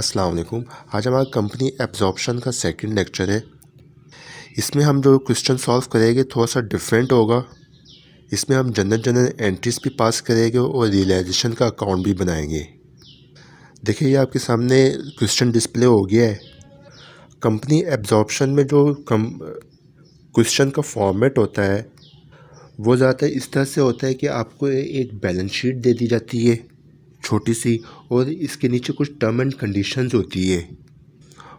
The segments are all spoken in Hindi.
अस्सलाम वालेकुम आज हमारा कंपनी एब्जॉर्प्शन का सेकंड लेक्चर है इसमें हम जो क्वेश्चन सॉल्व करेंगे थोड़ा सा डिफरेंट होगा इसमें हम जनरल जनरल एंट्रीज भी पास करेंगे और रियलाइजेशन का अकाउंट भी बनाएंगे देखिए ये आपके सामने क्वेश्चन डिस्प्ले हो गया है कंपनी एब्जॉर्प्शन में जो कम क्वेश्चन का फॉर्मेट होता है वो ज़्यादातर इस तरह से होता है कि आपको एक बैलेंस शीट दे दी जाती है छोटी सी और इसके नीचे कुछ टर्म एंड कंडीशंस होती है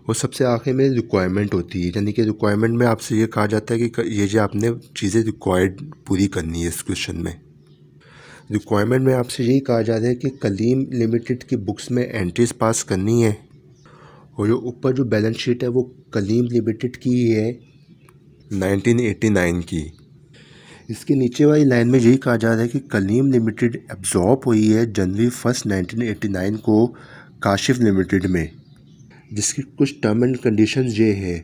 और सबसे आखिर में रिक्वायरमेंट होती है यानी कि रिक्वायरमेंट में आपसे ये कहा जाता है कि ये जो आपने चीज़ें रिक्वायर्ड पूरी करनी है इस क्वेश्चन में रिक्वायरमेंट में आपसे यही कहा जाता है कि कलीम लिमिटेड की बुक्स में एंट्रीज पास करनी है और जो ऊपर जो बैलेंस शीट है वो कलीम लिमिटेड की ही है 1989 की इसके नीचे वाली लाइन में यही कहा जा रहा है कि कलीम लिमिटेड एब्जॉर्ब हुई है जनवरी फर्स्ट 1989 को काशिफ लिमिटेड में जिसकी कुछ टर्म एंड कंडीशन ये है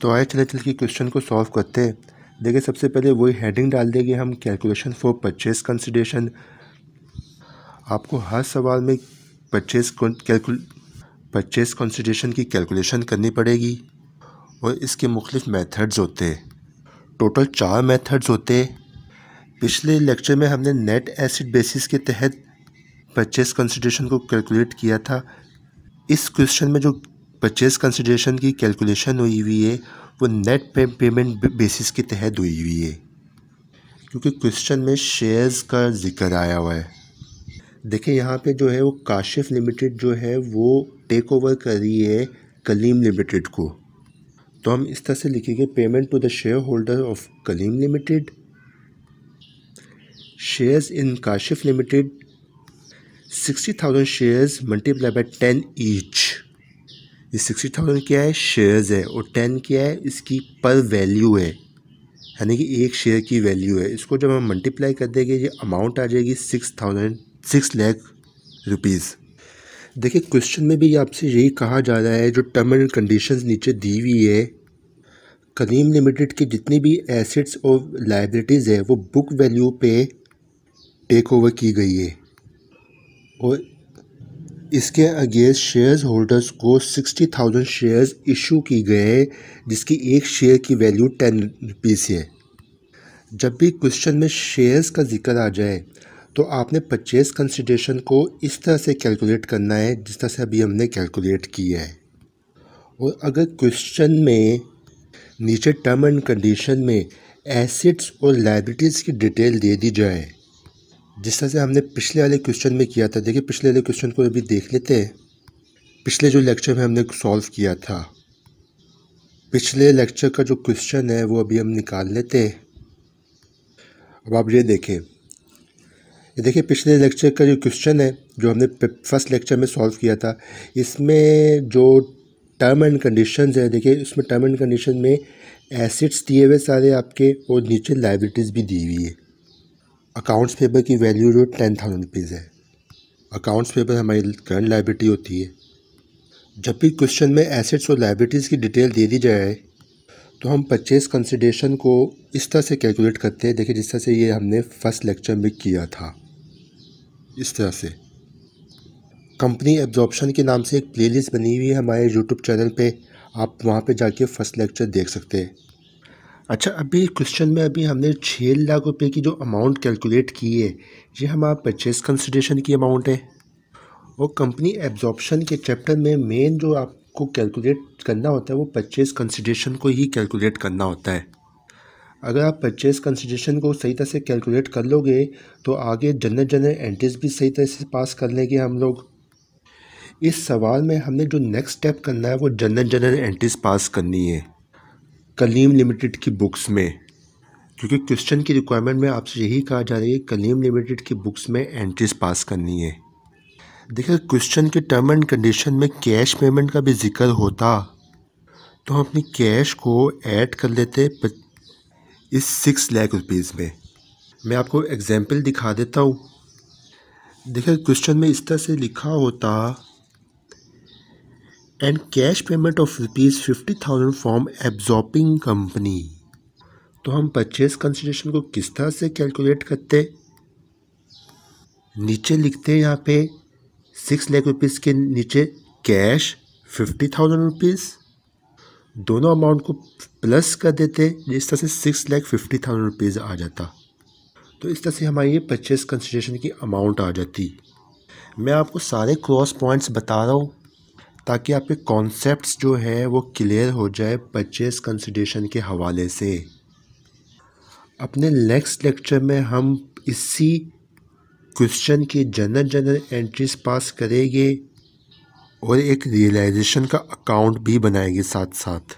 तो आए चले चल के क्वेश्चन को सॉल्व करते हैं देखिए सबसे पहले वही हेडिंग डाल देंगे हम कैलकुलेशन फॉर परचेज कंसिडेशन आपको हर सवाल में परचेज कैलकुल परचेज कंसिडेशन की कैलकुलेशन करनी पड़ेगी और इसके मुख्तफ मेथड्स होते हैं टोटल चार मेथड्स होते पिछले लेक्चर में हमने नेट एसिड बेसिस के तहत परचेस कंसिड्रेशन को कैलकुलेट किया था इस क्वेश्चन में जो परचेस कंसिड्रेशन की कैलकुलेशन हुई हुई है वो नेट पे, पेमेंट बेसिस के तहत हुई हुई है क्योंकि क्वेश्चन में शेयर्स का जिक्र आया हुआ है देखिए यहाँ पे जो है वो काशिफ लिमिटेड जो है वो टेक ओवर कर रही है कलीम लिमिटेड को तो हम इस तरह से लिखेंगे payment to the shareholder of Kaleem limited shares in Kashif limited sixty thousand shares multiply by ten each ये सिक्सटी थाउजेंड क्या है शेयर्स है और टेन क्या है इसकी पर वैल्यू है यानी कि एक शेयर की वैल्यू है इसको जब हम मल्टीप्लाई कर देंगे ये अमाउंट आ जाएगी six thousand six lakh rupees देखिए क्वेश्चन में भी आपसे यही कहा जा रहा है जो टर्म एंड कंडीशंस नीचे दी हुई है कदीम लिमिटेड की जितनी भी एसेट्स और लाइब्रेटीज़ है वो बुक वैल्यू पे टेक ओवर की गई है और इसके अगेंस्ट शेयर्स होल्डर्स को सिक्सटी थाउजेंड शेयर्स इशू की गए जिसकी एक शेयर की वैल्यू टेन रुपीज़ है जब भी क्वेश्चन में शेयर्स का जिक्र आ जाए तो आपने परचेज कंसिडेशन को इस तरह से कैलकुलेट करना है जिस तरह से अभी हमने कैलकुलेट किया है और अगर क्वेश्चन में नीचे टर्म एंड कंडीशन में एसिड्स और लाइब्रिटीज़ की डिटेल दे दी जाए जिस तरह से हमने पिछले वाले क्वेश्चन में किया था देखिए पिछले वाले क्वेश्चन को अभी देख लेते हैं पिछले जो लेक्चर में हमने सॉल्व किया था पिछले लेक्चर का जो क्वेश्चन है वो अभी हम निकाल लेते हैं अब आप ये देखें ये देखिए पिछले लेक्चर का जो क्वेश्चन है जो हमने फर्स्ट लेक्चर में सॉल्व किया था इसमें जो टर्म एंड कंडीशन है देखिए इसमें टर्म एंड कंडीशन में एसिड्स दिए हुए सारे आपके और नीचे लाइब्रेटीज भी दी हुई है अकाउंट्स पेपर की वैल्यू जो टेन थाउजेंड रुपीज़ है अकाउंट्स पेपर हमारी करंट लाइब्रेटी होती है जब भी क्वेश्चन में एसेट्स और लाइबिलिटीज़ की डिटेल दे दी जाए तो हम परचेज़ कंसिडेशन को इस तरह से कैलकुलेट करते हैं देखिए जिस तरह से ये हमने फर्स्ट लेक्चर में किया था इस तरह से कंपनी एब्जॉर्बशन के नाम से एक प्लेलिस्ट बनी हुई है हमारे यूट्यूब चैनल पे आप वहाँ पे जाके फर्स्ट लेक्चर देख सकते हैं अच्छा अभी क्वेश्चन में अभी हमने छः लाख रुपए की जो अमाउंट कैलकुलेट की है ये हमारा परचेज कंसिडेशन की अमाउंट है और कंपनी एब्जॉर्बशन के चैप्टर में मेन जो आपको कैलकुलेट करना होता है वो परचेज कंसिडेशन को ही कैलकुलेट करना होता है अगर आप परचेज़ कंसिडेशन को सही तरह से कैलकुलेट कर लोगे तो आगे जनरल जनरल एंट्रीज भी सही तरह से पास कर लेंगे हम लोग इस सवाल में हमने जो नेक्स्ट स्टेप करना है वो जनरल जनरल एंट्रीज पास करनी है कलीम लिमिटेड की बुक्स में क्योंकि क्वेश्चन की रिक्वायरमेंट में आपसे यही कहा जा रहा है कि कलीम लिमिटेड की बुक्स में एंट्रीज पास करनी है देखिए क्वेश्चन के टर्म एंड कंडीशन में कैश पेमेंट का भी जिक्र होता तो हम अपनी कैश को ऐड कर लेते इस सिक्स लैख रुपीज़ में मैं आपको एग्ज़ाम्पल दिखा देता हूँ देखिए क्वेश्चन में इस तरह से लिखा होता and cash payment of rupees fifty thousand form absorbing company तो हम परचेज कंसिडरेशन को किस तरह से कैलकुलेट करते नीचे लिखते हैं यहाँ पे सिक्स लाख रुपीज़ के नीचे कैश फिफ्टी थाउजेंड रुपीज़ दोनों अमाउंट को प्लस कर देते जिस तरह से six lakh fifty thousand rupees आ जाता तो इस तरह से हमारी ये परचेस कंसिडेशन की अमाउंट आ जाती मैं आपको सारे क्रॉस पॉइंट्स बता रहा हूँ ताकि आपके कॉन्सेप्ट्स जो है वो क्लियर हो जाए परचेस कंसिडेशन के हवाले से अपने नेक्स्ट लेक्चर में हम इसी क्वेश्चन की जनरल जनरल एंट्रीज पास करेंगे और एक रियलाइजेशन का अकाउंट भी बनाएगी साथ साथ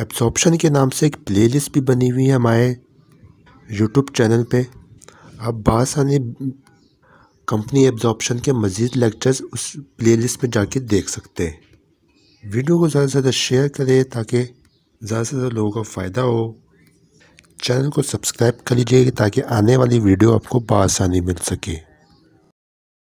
एब्सॉर्प्शन के नाम से एक प्लेलिस्ट भी बनी हुई है हमारे यूट्यूब चैनल पे आप बासानी कंपनी एब्जॉर्प्शन के मज़ीद लेक्चर्स उस प्लेलिस्ट में जाके देख सकते हैं वीडियो को ज़्यादा से ज़्यादा शेयर करें ताकि ज़्यादा से ज़्यादा लोगों का फ़ायदा हो चैनल को सब्सक्राइब कर लीजिए ताकि आने वाली वीडियो आपको बासानी मिल सके